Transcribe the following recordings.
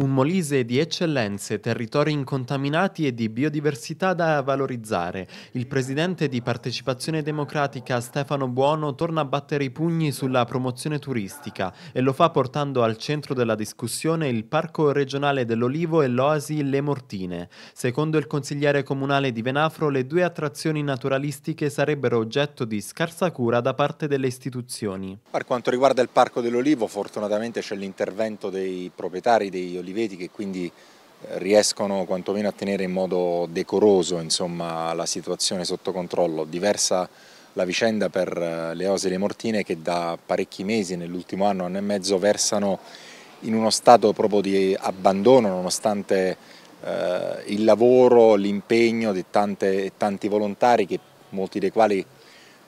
Un Molise di eccellenze, territori incontaminati e di biodiversità da valorizzare. Il presidente di Partecipazione Democratica Stefano Buono torna a battere i pugni sulla promozione turistica e lo fa portando al centro della discussione il Parco regionale dell'Olivo e l'Oasi Le Mortine. Secondo il consigliere comunale di Venafro, le due attrazioni naturalistiche sarebbero oggetto di scarsa cura da parte delle istituzioni. Per quanto riguarda il Parco dell'Olivo, fortunatamente c'è l'intervento dei proprietari degli olivi li che quindi eh, riescono quantomeno a tenere in modo decoroso insomma, la situazione sotto controllo. Diversa la vicenda per eh, le Ose e le Mortine che da parecchi mesi, nell'ultimo anno, anno e mezzo, versano in uno stato proprio di abbandono nonostante eh, il lavoro, l'impegno di tante, tanti volontari, che, molti dei quali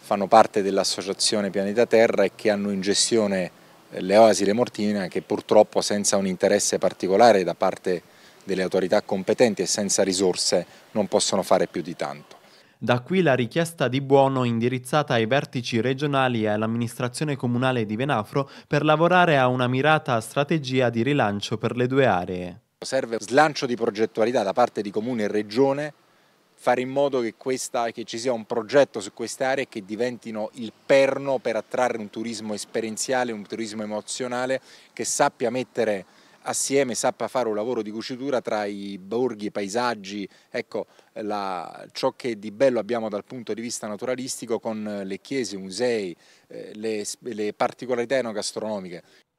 fanno parte dell'associazione Pianeta Terra e che hanno in gestione le oasi remortine che purtroppo senza un interesse particolare da parte delle autorità competenti e senza risorse non possono fare più di tanto. Da qui la richiesta di buono indirizzata ai vertici regionali e all'amministrazione comunale di Venafro per lavorare a una mirata strategia di rilancio per le due aree. Serve slancio di progettualità da parte di Comune e Regione fare in modo che, questa, che ci sia un progetto su queste aree che diventino il perno per attrarre un turismo esperienziale, un turismo emozionale che sappia mettere assieme sappia fare un lavoro di cucitura tra i borghi, i paesaggi, ecco la, ciò che di bello abbiamo dal punto di vista naturalistico con le chiese, i musei, eh, le, le particolarità enogastronomiche.